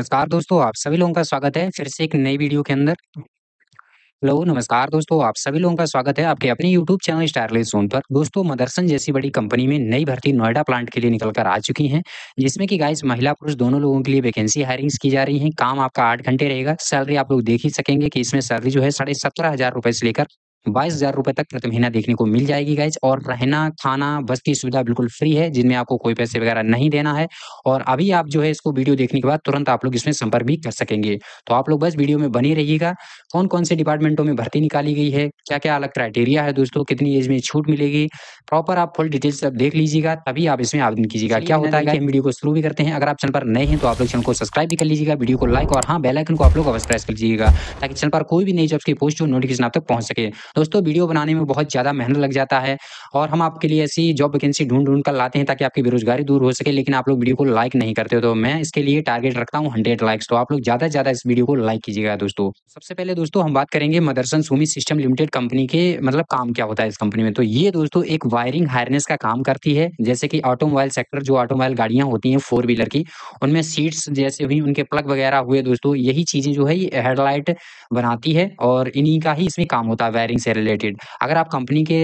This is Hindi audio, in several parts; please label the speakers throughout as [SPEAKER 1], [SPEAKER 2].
[SPEAKER 1] नमस्कार दोस्तों आप सभी लोगों का स्वागत है फिर से एक नई वीडियो के अंदर हेलो नमस्कार दोस्तों आप सभी लोगों का स्वागत है आपके अपने यूट्यूब चैनल स्टारले जोन पर दोस्तों मदरसन जैसी बड़ी कंपनी में नई भर्ती नोएडा प्लांट के लिए निकलकर आ चुकी हैं जिसमें कि गाइस महिला पुरुष दोनों लोगों के लिए वैकेंसी हायरिंग्स की जा रही है काम आपका आठ घंटे रहेगा सैलरी आप लोग देख ही सकेंगे कि इसमें सैलरी जो है साढ़े सत्रह हजार से लेकर बाईस हजार रुपए तक प्रति महीना देखने को मिल जाएगी गाइज और रहना खाना बस की सुविधा बिल्कुल फ्री है जिनमें आपको कोई पैसे वगैरह नहीं देना है और अभी आप जो है इसको वीडियो देखने के बाद तुरंत आप लोग इसमें संपर्क भी कर सकेंगे तो आप लोग बस वीडियो में बनी रहिएगा कौन कौन से डिपार्टमेंटों में भर्ती निकाली गई है क्या क्या अलग क्राइटेरिया है दोस्तों कितनी एज में छूट मिलेगी प्रॉपर आप फुल डिटेल्स देख लीजिएगा तभी आप इसमें आवेदन कीजिएगा क्या होता है वीडियो को शुरू भी करते हैं अगर आप चैनल पर नए हैं तो आप लोग चैनल को सब्सक्राइब भी कर लीजिएगा वीडियो को लाइक और हाँ बेलाइकन को आप लोग अवश्य प्रेस कर लीजिएगा ताकि चैनल पर कोई भी नई जॉब की पोस्ट हो नोटिफिकेशन आप तक पहुंच सके दोस्तों वीडियो बनाने में बहुत ज़्यादा मेहनत लग जाता है और हम आपके लिए ऐसी जॉब वैकेंसी ढूंढ ढूंढ कर लाते हैं ताकि आपकी बेरोजगारी दूर हो सके लेकिन आप लोग वीडियो को लाइक नहीं करते हो तो मैं इसके लिए टारगेट रखता हूँ हंड्रेड लाइक्स तो आप लोग ज़्यादा से ज़्यादा इस वीडियो को लाइक कीजिएगा दोस्तों सबसे पहले दोस्तों हम बात करेंगे Motherson Sumi system limited company के मतलब काम क्या होता है इस कंपनी में तो ये दोस्तों एक वायरिंग हायरनेस का काम करती है जैसे कि ऑटोमोबाइल सेक्टर जो ऑटोमोबाइल गाड़ियां होती हैं फोर व्हीलर की उनमें सीट्स जैसे हुई उनके प्लग वगैरह हुए दोस्तों यही चीज़ें जो है ये हेडलाइट बनाती है और इन्हीं का ही इसमें काम होता है वायरिंग से रिलेटेड अगर आप कंपनी के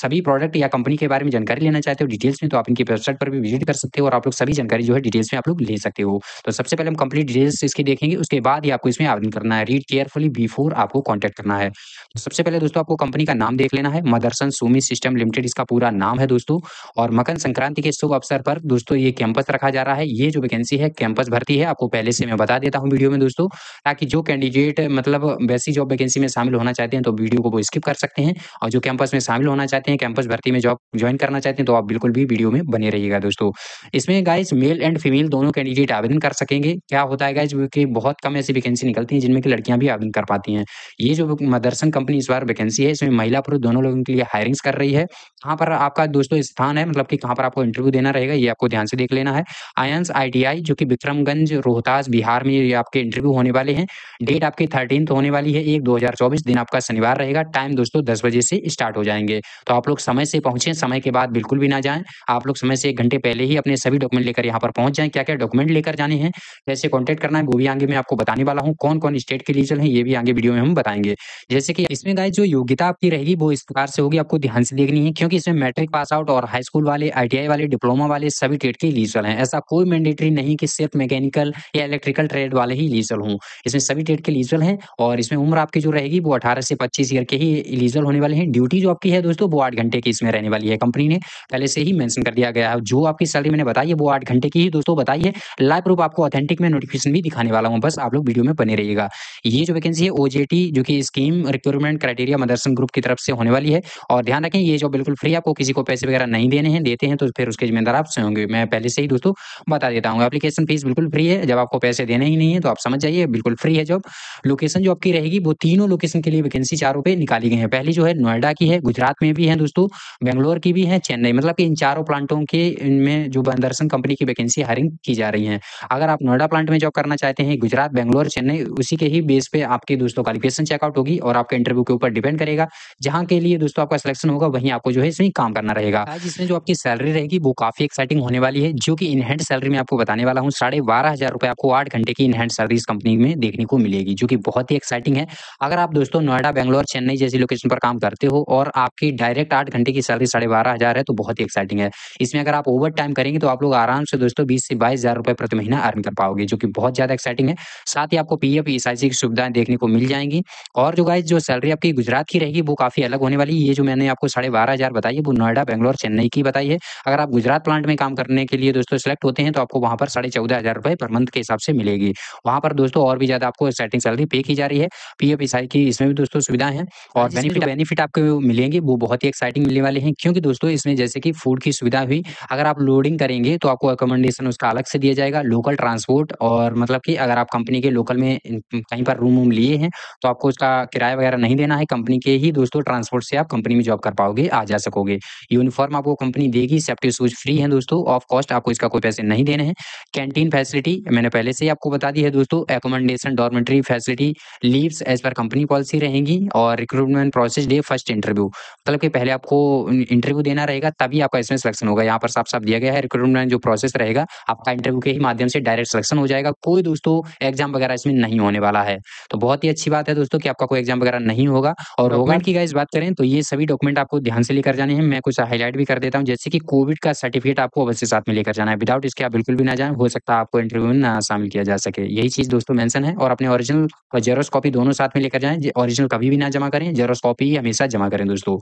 [SPEAKER 1] सभी प्रोडक्ट या कंपनी के बारे में जानकारी लेना चाहते हो डिटेल्स में तो आप इनकी वेबसाइट पर भी विजिट कर सकते हो और आप लोग सभी जानकारी जो है डिटेल्स में आप लोग ले सकते हो तो सबसे पहले हम कंप्लीट डिटेल्स इसकी देखेंगे उसके बाद ही आपको इसमें आवेदन करना है रीड केयरफुली बिफोर आपको कॉन्टैक्ट करना है तो सबसे पहले दोस्तों आपको कंपनी का नाम देख लेना है मदरसन सोमी सिस्टम लिमिटेड इसका पूरा नाम है दोस्तों और मकर संक्रांति के शुभ अवसर पर दोस्तों ये कैंपस रखा जा रहा है ये जो वैकेंसी है कैंपस भर्ती है आपको पहले से मैं बता देता हूँ वीडियो में दोस्तों ताकि जो कैंडिडेट मतलब वैसी जॉब वैकेंसी में शामिल होना चाहते हैं तो वीडियो को वो स्किप कर सकते हैं और जो कैंपस में शामिल होना चाहते हैं कैंपस भर्ती में जॉब ज्वाइन करना चाहते हैं तो आप बिल्कुल भी वीडियो में बने रहिएगा दोस्तों इसमें गाइज मेल एंड फीमेल दोनों कैंडिडेट आवेदन कर सकेंगे क्या होता है गाइज कि बहुत कम ऐसी वैकेंसी निकलती है जिनमें की लड़कियां भी आवेदन कर पाती है ये जो मदरसन कंपनी इस बार वैकेंसी है इसमें महिला पुरुष दोनों लोगों के लिए हायरिंग्स कर रही है कहाँ पर आपका दोस्तों स्थान है मतलब कि कहाँ पर आपको इंटरव्यू देना रहेगा ये आपको ध्यान से देख लेना है आयंस आईटीआई जो कि विक्रमगंज रोहतास बिहार में ये आपके इंटरव्यू होने वाले हैं डेट आपके थर्टीन होने वाली है एक दो दिन आपका शनिवार रहेगा टाइम टाइम दोस्तों दस बजे से स्टार्ट हो जाएंगे तो आप लोग समय से पहुंचे समय के बाद बिल्कुल भी ना जाए आप लोग समय से एक घंटे पहले ही अपने सभी डॉक्यूमेंट लेकर यहाँ पर पहुंच जाए क्या क्या डॉक्यूमेंट लेकर जाने हैं कैसे कॉन्टेक्ट करना है वो भी आगे मैं आपको बताने वाला हूँ कौन कौन स्टेट के लीजल है ये भी आगे वीडियो में हम बताएंगे जैसे कि इसमें गाय जो योग्यता आपकी रहेगी वो इस प्रकार से होगी आपको ध्यान से देखनी है क्योंकि इसमें मैट्रिक पास आउट और हाई स्कूल वाले आई वाले डिप्लोमा वाले सभी ट्रेड के लीजल हैं ऐसा कोई मैंडेटरी नहीं कि सिर्फ मैकेनिकल या इलेक्ट्रिकल ट्रेड वाले ही लीजल हूँ इसमें सभी ट्रेड के लीजल हैं और इसमें उम्र आपकी जो रहेगी वो अठारह से पच्चीस ईयर के ही इलीजल होने वाले हैं ड्यूटी जो आपकी है दोस्तों वो आठ घंटे की इसमें रहने वाली है कंपनी ने पहले से ही मैंशन कर दिया गया है जो आपकी सैलरी मैंने बताई है वो आठ घंटे की ही दोस्तों बताई है लाइव प्रूफ आपको ऑथेंटिक में नोटिफिकेशन भी दिखाने वाला हूँ बस आप लोग वीडियो में बने रहिएगा ये जो वैकेंसी है ओजेटी जो कि scheme recruitment criteria Motherson group की तरफ से होने वाली है और ध्यान रखें ये जो बिल्कुल फ्री आपको किसी को पैसे वगैरह नहीं देने हैं देते हैं तो फिर उसके जिम्मेदार आपसे होंगे मैं पहले से ही दोस्तों बता देता हूँ एप्लीकेशन फीस बिल्कुल फ्री है जब आपको पैसे देने ही नहीं है तो आप समझ जाइए बिल्कुल फ्री है जॉब लोकेशन जो आपकी रहेगी वो तीनों लोकेशन के लिए वैकेंसी चारों पे निकाली दी गई है पहली जो है नोएडा की है गुजरात में भी है दोस्तों बेंगलोर की भी है चेन्नई मतलब की इन चारों प्लांटों के इनमें जो दरअसल कंपनी की वैकेंसी हायरिंग की जा रही है अगर आप नोएडा प्लांट में जॉब करना चाहते हैं गुजरात बेंगलोर चेन्नई उसी के ही बेस पे आपके दोस्तों क्वालिफिकेशन चेकआउट होगी और आपके इंटरव्यू के ऊपर डिपेंड करेगा जहां के लिए दोस्तों आपका सिलेक्शन होगा वहीं आपको जो है इसमें काम करना रहेगा इसमें जो आपकी सैलरी रहेगी वो काफी एक्साइटिंग होने वाली है जो कि इनहैंड सैलरी में आपको बताने वाला हूँ साढ़े बारह हजार रुपए आपको आठ घंटे की इनहैंड सैलरी इस कंपनी में देखने को मिलेगी जो कि बहुत ही एक्साइटिंग है अगर आप दोस्तों नोएडा बेंगलोर चेन्नई जैसे किसी लोकेशन पर काम करते हो और आपकी डायरेक्ट आठ घंटे की सैलरी साढ़े बारह हज़ार है तो बहुत ही एक्साइटिंग है इसमें अगर आप ओवर टाइम करेंगे तो आप लोग आराम से दोस्तों बीस से बाईस हज़ार रुपए प्रति महीना अर्न कर पाओगे जो कि बहुत ज़्यादा एक्साइटिंग है साथ ही आपको पी एफ e की सुविधाएं देखने को मिल जाएंगी और जो गाइज जो सैलरी आपकी गुजरात की रहेगी वो काफ़ी अलग होने वाली है ये जो मैंने आपको साढ़े बारह हज़ार बताई है वो नोएडा बैंगलोर चेन्नई की बताई है अगर आप गुजरात प्लांट में काम करने के लिए दोस्तों सेलेक्ट होते हैं तो आपको वहां पर साढ़े चौदह हज़ार रुपए पर मंथ के हिसाब से मिलेगी वहां पर दोस्तों और भी ज़्यादा आपको एक्साइटिंग सैलरी पे की जा रही है पी एफ की इसमें भी दोस्तों सुविधा है और और बेनिफिट बेनिफिट आपको मिलेंगे वो बहुत ही एक्साइटिंग मिलने वाले हैं क्योंकि दोस्तों इसमें जैसे कि फूड की सुविधा हुई अगर आप लोडिंग करेंगे तो आपको अकोमोडेशन उसका अलग से दिया जाएगा लोकल ट्रांसपोर्ट और मतलब कि अगर आप कंपनी के लोकल में कहीं पर रूम वूम लिए हैं तो आपको उसका किराया वगैरह नहीं देना है कंपनी के ही दोस्तों ट्रांसपोर्ट से आप कंपनी में जॉब कर पाओगे आ जा सकोगे यूनिफॉर्म आपको कंपनी देगी सेफ्टी शूज फ्री है दोस्तों ऑफ कॉस्ट आपको इसका कोई पैसे नहीं देने हैं कैंटीन फैसिलिटी मैंने पहले से ही आपको बता दी है दोस्तों accommodation dormitory facility leaves as पर कंपनी पॉलिसी रहेंगी और recruitment recruitment process day first interview मतलब कि पहले आपको इंटरव्यू देना रहेगा तभी आपका इसमें सिलेक्शन होगा यहाँ पर साफ साफ दिया गया है रिक्रूटमेंट जो प्रोसेस रहेगा आपका इंटरव्यू के ही माध्यम से डायरेक्ट सिलेक्शन हो जाएगा कोई दोस्तों एग्जाम वगैरह इसमें नहीं होने वाला है तो बहुत ही अच्छी बात है दोस्तों की आपका कोई एग्जाम वगैरह नहीं होगा और डॉक्यूमेंट की गाइस बात करें तो ये सभी डॉक्यूमेंट आपको ध्यान से लेकर जाने हैं मैं कुछ हाईलाइट भी कर देता हूँ जैसे कि कोविड का सर्टिफिकेट आपको अवश्य साथ में लेकर जाना है विदाउट इसके आप बिल्कुल भी ना जाए हो सकता है आपको इंटरव्यू में ना शामिल किया जा सके यही चीज दोस्तों मेंशन है और अपने ओरिजिनल और जेरोस कॉपी दोनों साथ में लेकर जाएं ओरिजिनल कभी भी ना जमा करें ज़ेरॉक्स कॉपी हमेशा जमा करें दोस्तों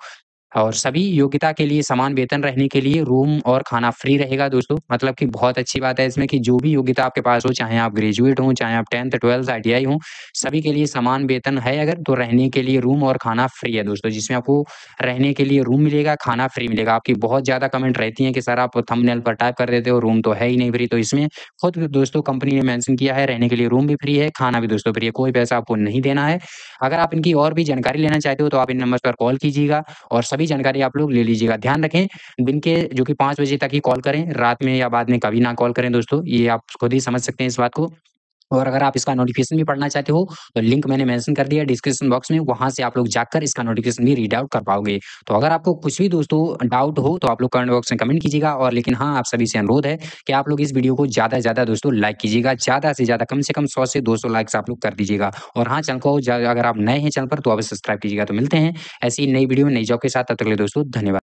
[SPEAKER 1] और सभी योग्यता के लिए समान वेतन रहने के लिए रूम और खाना फ्री रहेगा दोस्तों मतलब कि बहुत अच्छी बात है इसमें कि जो भी योग्यता आपके पास हो चाहे आप ग्रेजुएट हो चाहे आप टेंथ ट्वेल्थ आई हो सभी के लिए समान वेतन है अगर तो रहने के लिए रूम और खाना फ्री है दोस्तों जिसमें आपको रहने के लिए रूम मिलेगा खाना फ्री मिलेगा आपकी बहुत ज़्यादा कमेंट रहती है कि सर आप थमनेल पर टाइप कर देते हो रूम तो है ही नहीं फ्री तो इसमें खुद दोस्तों कंपनी ने मैंशन किया है रहने के लिए रूम भी फ्री है खाना भी दोस्तों फ्री है कोई पैसा आपको नहीं देना है अगर आप इनकी और भी जानकारी लेना चाहते हो तो आप इन नंबर पर कॉल कीजिएगा और सभी सभी जानकारी आप लोग ले लीजिएगा ध्यान रखें दिन के जो कि पांच बजे तक ही कॉल करें रात में या बाद में कभी ना कॉल करें दोस्तों ये आप खुद ही समझ सकते हैं इस बात को और अगर आप इसका नोटिफिकेशन भी पढ़ना चाहते हो तो लिंक मैंने मेंशन कर दिया डिस्क्रिप्शन बॉक्स में वहां से आप लोग जाकर इसका नोटिफिकेशन भी रीड आउट कर पाओगे तो अगर आपको कुछ भी दोस्तों डाउट हो तो आप लोग कमेंट बॉक्स में कमेंट कीजिएगा और लेकिन हाँ आप सभी से अनुरोध है कि आप लोग इस वीडियो को ज्यादा से ज्यादा दोस्तों लाइक कीजिएगा ज्यादा से ज्यादा कम से कम सौ से दो लाइक्स आप लोग कर दीजिएगा और हाँ चैनल को अगर आप नए हैं चैनल पर तो आप सब्सक्राइब कीजिएगा तो मिलते हैं ऐसी नई वीडियो नई जॉब के साथ तब तक दोस्तों धन्यवाद